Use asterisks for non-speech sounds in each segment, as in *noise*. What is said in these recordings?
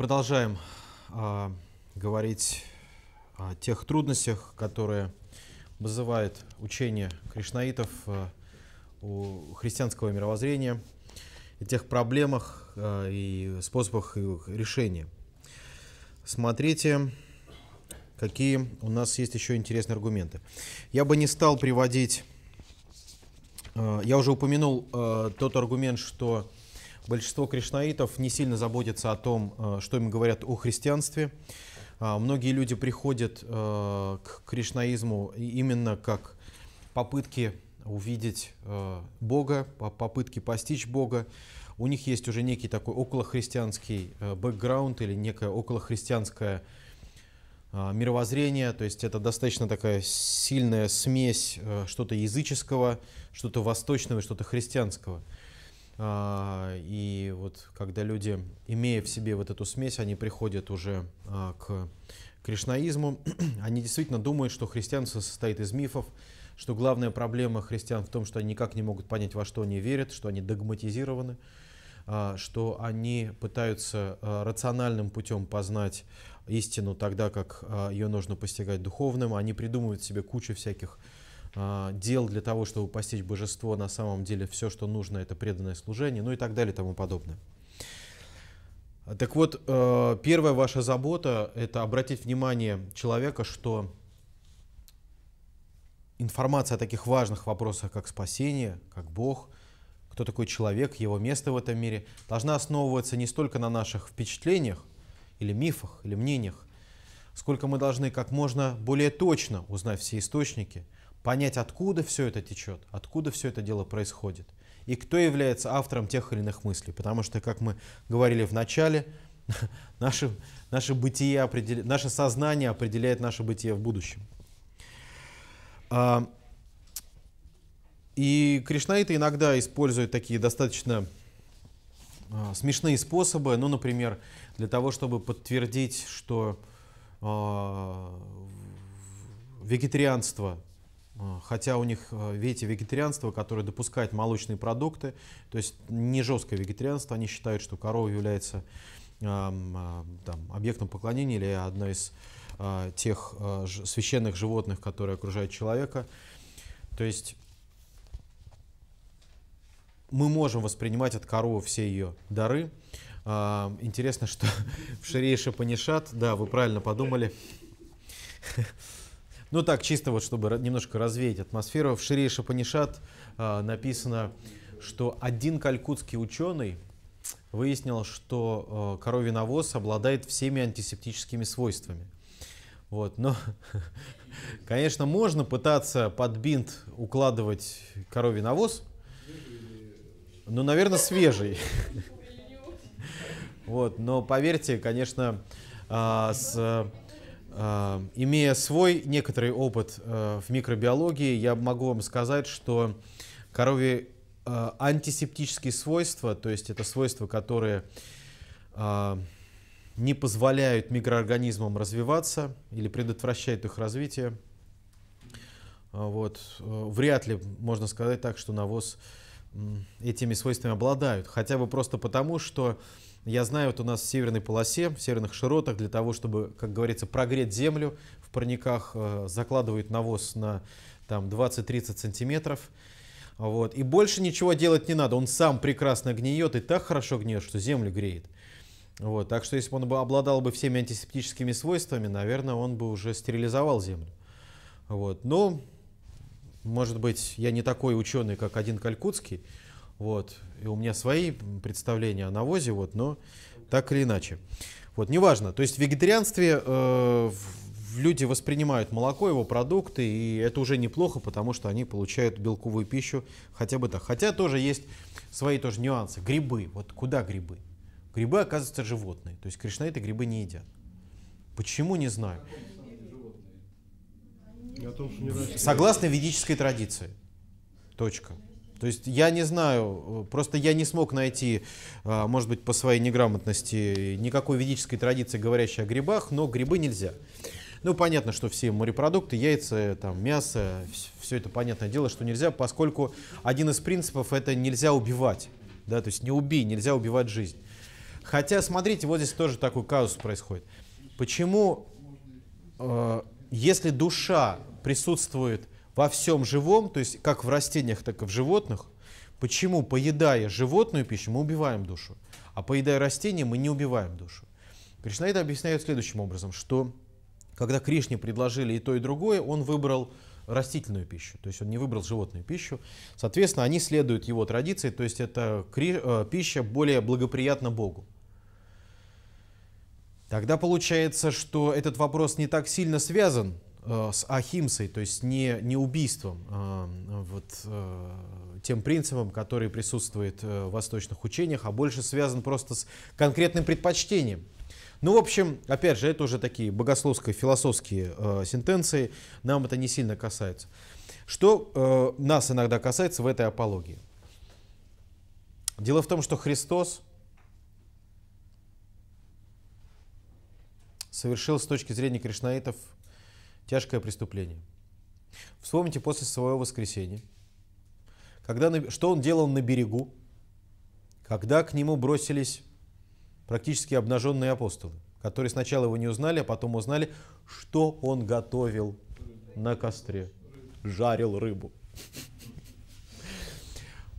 продолжаем а, говорить о тех трудностях, которые вызывает учение кришнаитов а, у христианского мировоззрения, и тех проблемах а, и способах их решения. Смотрите, какие у нас есть еще интересные аргументы. Я бы не стал приводить, а, я уже упомянул а, тот аргумент, что Большинство кришнаитов не сильно заботятся о том, э, что им говорят о христианстве. А, многие люди приходят э, к кришнаизму именно как попытки увидеть э, Бога, попытки постичь Бога. У них есть уже некий такой околохристианский бэкграунд или некое околохристианское мировоззрение, то есть это достаточно такая сильная смесь что-то языческого, что-то восточного, что-то христианского. А, и вот когда люди, имея в себе вот эту смесь, они приходят уже а, к кришнаизму, *clears throat* они действительно думают, что христианство состоит из мифов, что главная проблема христиан в том, что они никак не могут понять, во что они верят, что они догматизированы, а, что они пытаются рациональным путем познать истину тогда, как ее нужно постигать духовным, они придумывают себе кучу всяких а, дел для того, чтобы постичь божество, на самом деле все, что нужно, это преданное служение, ну и так далее и тому подобное. Так вот, э, первая ваша забота – это обратить внимание человека, что информация о таких важных вопросах, как спасение, как Бог, кто такой человек, его место в этом мире, должна основываться не столько на наших впечатлениях или мифах, или мнениях, сколько мы должны как можно более точно узнать все источники – понять, откуда все это течет, откуда все это дело происходит, и кто является автором тех или иных мыслей. Потому что, как мы говорили в начале, *laughs* наше, наше, бытие определя... наше сознание определяет наше бытие в будущем. А, и кришнаиты иногда используют такие достаточно а, смешные способы, ну, например, для того, чтобы подтвердить, что а, вегетарианство Э, хотя у них, э, видите, вегетарианство, которое допускает молочные продукты, то есть не жесткое вегетарианство, они считают, что корова является эм, э, там, объектом поклонения или одной из тех священных животных, которые окружают человека. То есть мы можем воспринимать от коровы все ее дары. Интересно, что *laughs* в Ширейше Панишат, да, вы правильно подумали, *laughs* Ну так, чисто вот, чтобы немножко развеять атмосферу, в Шире Шапанишат э, написано, что один калькутский ученый выяснил, что э, а, коровий навоз обладает всеми антисептическими свойствами. Вот, но, *laughs* конечно, можно пытаться под бинт укладывать коровий навоз, но, наверное, свежий. *laughs* Вот, но поверьте, конечно, а, с Эм, имея свой некоторый опыт э, в микробиологии, я могу вам сказать, что коровьи э, антисептические свойства, то есть это свойства, которые э, не позволяют микроорганизмам развиваться или предотвращают их развитие. Вот. Вряд ли можно сказать так, что навоз этими свойствами обладают. Хотя бы просто потому, что я знаю, вот у нас в северной полосе, в северных широтах, для того, чтобы, как говорится, прогреть землю, в парниках э, закладывают навоз на там, 20-30 сантиметров. Вот. И больше ничего делать не надо. Он сам прекрасно гниет и так хорошо гниет, что землю греет. Вот. Так что если бы он обладал бы всеми антисептическими свойствами, наверное, он бы уже стерилизовал землю. Вот. Но, может быть, я не такой ученый, как один калькутский, вот. И у меня свои представления о навозе, вот, но так или иначе. Вот, неважно. То есть в вегетарианстве э, люди воспринимают молоко, его продукты, и это уже неплохо, потому что они получают белковую пищу хотя бы так. Хотя тоже есть свои тоже нюансы. Грибы. Вот куда грибы? Грибы, оказывается, животные. То есть кришнаиты грибы не едят. Почему, не знаю. Согласно ведической традиции. Точка. То есть я не знаю, просто я не смог найти, а, может быть, по своей неграмотности никакой ведической традиции, говорящей о грибах, но грибы нельзя. Ну, понятно, что все морепродукты, яйца, там, мясо, все это понятное дело, что нельзя, поскольку один из принципов это нельзя убивать. Да, то есть не убей, нельзя убивать жизнь. Хотя, смотрите, вот здесь тоже такой казус происходит. Почему, э, если душа присутствует во всем живом, то есть как в растениях, так и в животных. Почему, поедая животную пищу, мы убиваем душу, а поедая растения, мы не убиваем душу? Кришна это объясняет следующим образом, что когда Кришне предложили и то, и другое, он выбрал растительную пищу, то есть он не выбрал животную пищу. Соответственно, они следуют его традиции, то есть это э, пища более благоприятна Богу. Тогда получается, что этот вопрос не так сильно связан Э, с ахимсой, то есть не, не убийством, а, вот, э, тем принципом, который присутствует э, в восточных учениях, а больше связан просто с конкретным предпочтением. Ну, в общем, опять же, это уже такие богословско-философские сентенции, нам это не сильно касается. Что нас иногда касается в этой апологии? Дело в том, что Христос совершил с точки зрения кришнаитов тяжкое преступление. Вспомните после своего воскресения, когда, что он делал на берегу, когда к нему бросились практически обнаженные апостолы, которые сначала его не узнали, а потом узнали, что он готовил на костре. Жарил рыбу.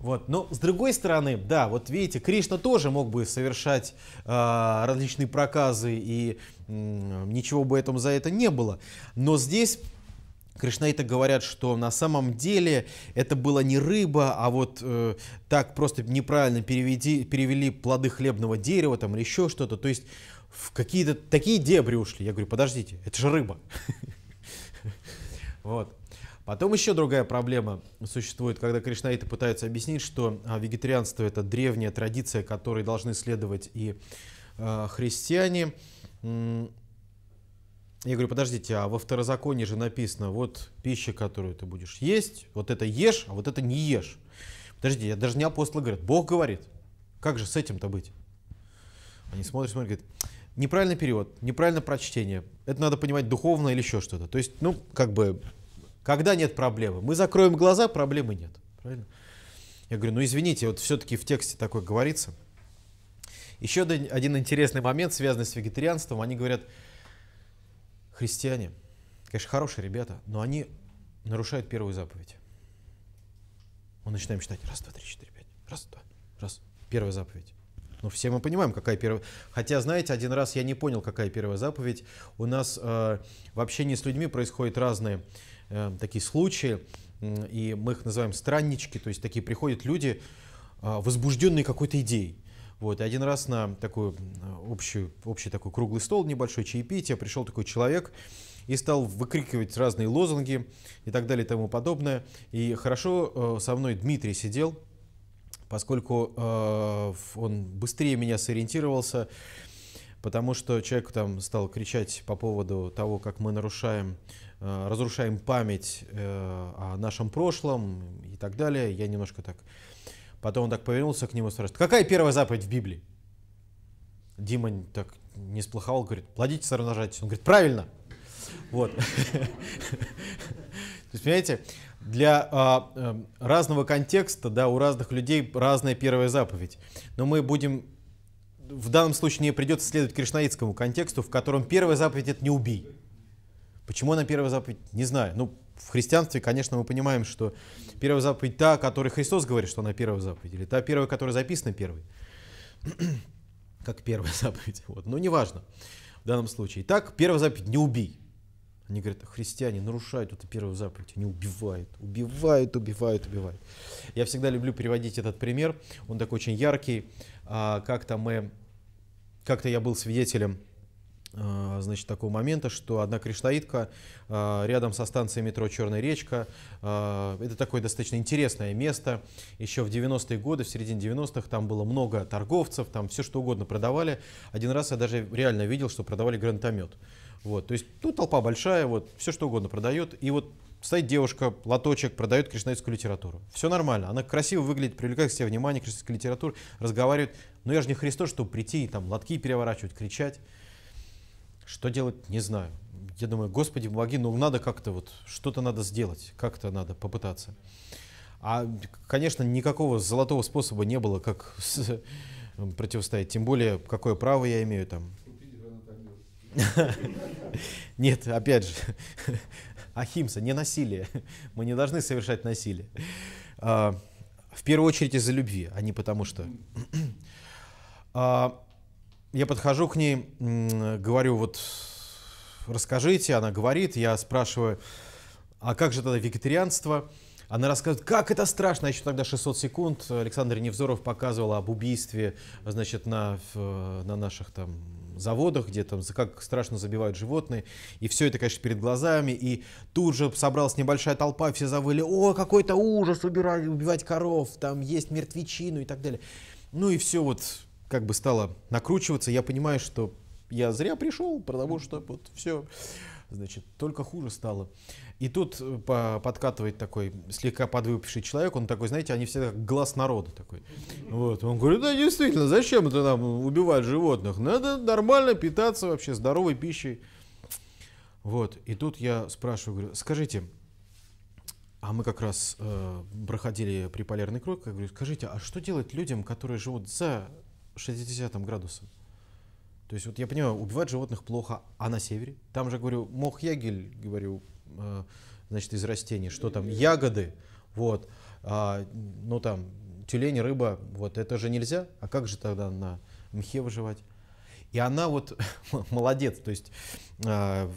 Вот. Но с другой стороны, да, вот видите, Кришна тоже мог бы совершать э, различные проказы, и э, ничего бы этому за это не было. Но здесь Кришнаиты говорят, что на самом деле это была не рыба, а вот э, так просто неправильно переведи, перевели плоды хлебного дерева там или еще что-то. То есть в какие-то такие дебри ушли. Я говорю, подождите, это же рыба. *laughs* Вот. Потом еще другая проблема существует, когда кришнаиты пытаются объяснить, что а, вегетарианство это древняя традиция, которой должны следовать и а, христиане. Я говорю, подождите, а во второзаконии же написано, вот пища, которую ты будешь есть, вот это ешь, а вот это не ешь. Подождите, я даже не апостолы говорят, Бог говорит. Как же с этим-то быть? Они смотрят, смотрят, говорят, неправильный перевод, неправильное прочтение. Это надо понимать духовно или еще что-то. То есть, ну, как бы когда нет проблемы? Мы закроем глаза, проблемы нет. Правильно? Я говорю, ну извините, вот все-таки в тексте такое говорится. Еще один интересный момент, связанный с вегетарианством. Они говорят, христиане, конечно, хорошие ребята, но они нарушают первую заповедь. Мы начинаем считать. Раз, два, три, четыре, пять. Раз, два. Раз. Первая заповедь. Ну, все мы понимаем, какая первая... Хотя, знаете, один раз я не понял, какая первая заповедь. У нас э, в общении с людьми происходит разные Эм, такие случаи, и мы их называем страннички, то есть такие приходят люди, а, возбужденные какой-то идеей. Вот, и один раз на такой общий, общий такой круглый стол, небольшой чаепитие, пришел такой человек и стал выкрикивать разные лозунги и так далее и тому подобное. И хорошо э, со мной Дмитрий сидел, поскольку э, он быстрее меня сориентировался, потому что человек там стал кричать по поводу того, как мы нарушаем, э, разрушаем память э, о нашем прошлом и так далее. Я немножко так... Потом он так повернулся к нему и спрашивает, какая первая заповедь в Библии? Дима так не сплоховал, говорит, плодите, сорножайтесь. Он говорит, правильно. Вот. *laughs* То есть, понимаете, для а, э, разного контекста, да, у разных людей разная первая заповедь. Но мы будем в данном случае мне придется следовать кришнаитскому контексту, в котором первая заповедь это не убий. Почему она первая заповедь? Не знаю. Ну, в христианстве, конечно, мы понимаем, что первая заповедь та, о которой Христос говорит, что она первая заповедь, или та первая, которая записана первой. *clears throat* как первая *laughs* заповедь. Вот. Но ну, неважно в данном случае. Итак, первая заповедь – не убий. Они говорят, христиане нарушают эту первую заповедь, они убивают, убивают, убивают, убивают. Я всегда люблю переводить этот пример, он такой очень яркий, а, как-то мы как-то я был свидетелем э, значит, такого момента, что одна криштаитка э, рядом со станцией метро «Черная речка». Э, это такое достаточно интересное место. Еще в 90-е годы, в середине 90-х, там было много торговцев, там все что угодно продавали. Один раз я даже реально видел, что продавали гранатомет. Вот, то есть тут толпа большая, вот все что угодно продает. И вот стоит девушка, лоточек, продает кришнаитскую литературу. Все нормально, она красиво выглядит, привлекает к себе внимание, кришнаитская литература, разговаривает. Но я же не Христос, чтобы прийти и там лотки переворачивать, кричать. Что делать, не знаю. Я думаю, Господи, помоги, ну надо как-то вот, что-то надо сделать, как-то надо попытаться. А, конечно, никакого золотого способа не было, как *laughs* противостоять. Тем более, какое право я имею там *laughs* Нет, опять же, *laughs* Ахимса, не насилие. Мы не должны совершать насилие. А, в первую очередь из-за любви, а не потому что. *clears throat* А, я подхожу к ней, говорю, вот расскажите, она говорит, я спрашиваю, а как же тогда вегетарианство? Она рассказывает, как это страшно. Еще тогда 600 секунд Александр Невзоров показывал об убийстве, значит, на, на наших там заводах, где там как страшно забивают животные. И все это, конечно, перед глазами. И тут же собралась небольшая толпа, все завыли, о, какой-то ужас, убирать, убивать коров, там есть мертвечину и так далее. Ну и все вот как бы стало накручиваться. Я понимаю, что я зря пришел, потому что вот все значит, только хуже стало. И тут э, подкатывает такой слегка подвыпивший человек, он такой, знаете, они все как глаз народа такой. Вот. Он говорит, да, действительно, зачем это нам убивать животных? Надо нормально питаться вообще здоровой пищей. Вот. И тут я спрашиваю, говорю, скажите, а мы как раз э, проходили приполярный круг, я говорю, скажите, а что делать людям, которые живут за 60 градусом? То есть вот я понимаю, убивать животных плохо, а на севере? Там же, говорю, мох ягель, говорю, э, значит, из растений, что там, ягоды, вот, а, ну там, тюлень, рыба, вот, это же нельзя, а как же тогда на мхе выживать? И она вот *laughs* молодец, то есть э,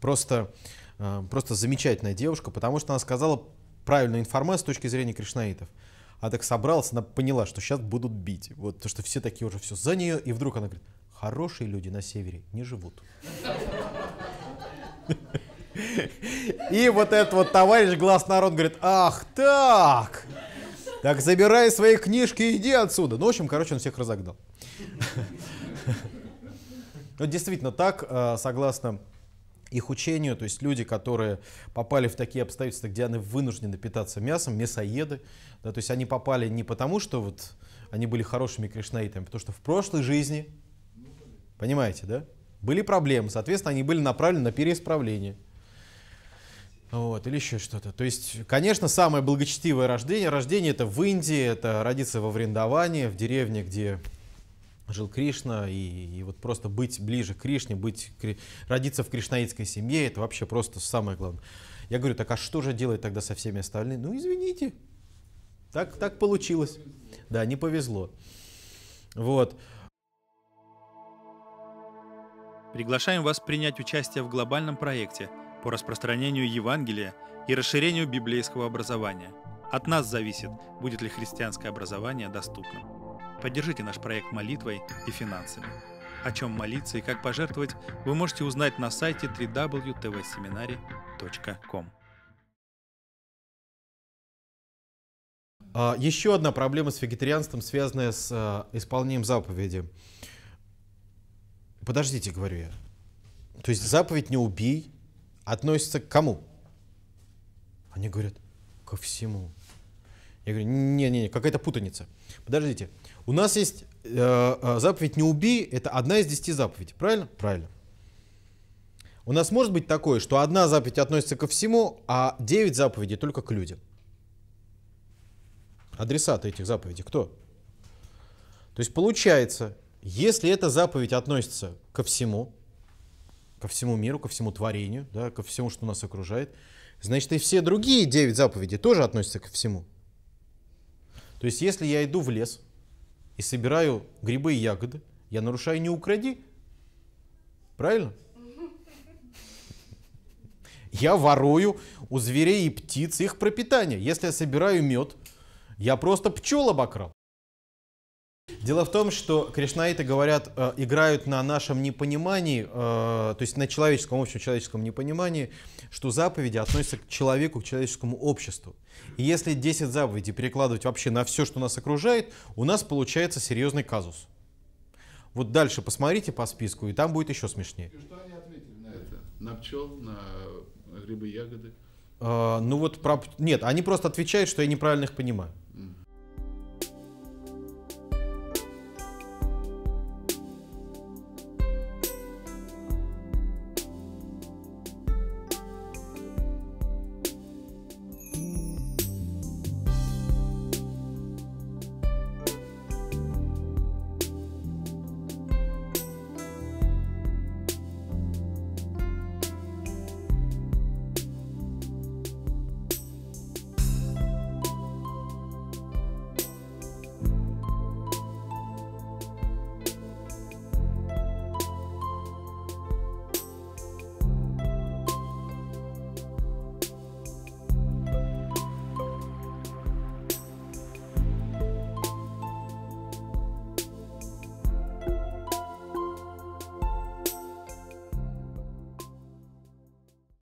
просто, э, просто замечательная девушка, потому что она сказала правильную информацию с точки зрения кришнаитов. А так собралась, она поняла, что сейчас будут бить. Вот то, что все такие уже все за нее, и вдруг она говорит, Хорошие люди на севере не живут. И вот этот вот товарищ глаз народ говорит, ах так, так забирай свои книжки и иди отсюда. Ну, в общем, короче, он всех разогнал. Но ну, действительно так, э, согласно их учению, то есть люди, которые попали в такие обстоятельства, где они вынуждены питаться мясом, мясоеды, да, то есть они попали не потому, что вот они были хорошими кришнаитами, а потому что в прошлой жизни Понимаете, да? Были проблемы, соответственно, они были направлены на переисправление. Вот, или еще что-то. То есть, конечно, самое благочестивое рождение, рождение это в Индии, это родиться во врендовании, в деревне, где жил Кришна, и, и вот просто быть ближе к Кришне, быть, кри, родиться в кришнаитской семье, это вообще просто самое главное. Я говорю, так а что же делать тогда со всеми остальными? Ну, извините, так, так получилось. Да, не повезло. Вот приглашаем вас принять участие в глобальном проекте по распространению Евангелия и расширению библейского образования. От нас зависит, будет ли христианское образование доступным. Поддержите наш проект молитвой и финансами. О чем молиться и как пожертвовать, вы можете узнать на сайте www.tvseminary.com. А, еще одна проблема с вегетарианством, связанная с а, исполнением заповеди. Подождите, говорю я. То есть заповедь «не убей» относится к кому? Они говорят, ко всему. Я говорю, не-не-не, какая-то путаница. Подождите, у нас есть э, э, заповедь «не убей» — это одна из десяти заповедей, правильно? Правильно. У нас может быть такое, что одна заповедь относится ко всему, а девять заповедей только к людям. Адресаты этих заповедей кто? То есть получается, если эта заповедь относится ко всему, ко всему миру, ко всему творению, да, ко всему, что нас окружает, значит и все другие девять заповедей тоже относятся ко всему. То есть если я иду в лес и собираю грибы и ягоды, я нарушаю не укради, правильно? Я ворую у зверей и птиц их пропитание. Если я собираю мед, я просто пчел обокрал. Дело в том, что кришнаиты, говорят, э, играют на нашем непонимании, э, то есть на человеческом, общем человеческом непонимании, что заповеди относятся к человеку, к человеческому обществу. И если 10 заповедей перекладывать вообще на все, что нас окружает, у нас получается серьезный казус. Вот дальше посмотрите по списку, и там будет еще смешнее. И что они ответили на это? На пчел, на грибы, ягоды? А, ну вот, про... нет, они просто отвечают, что я неправильно их понимаю. Mm.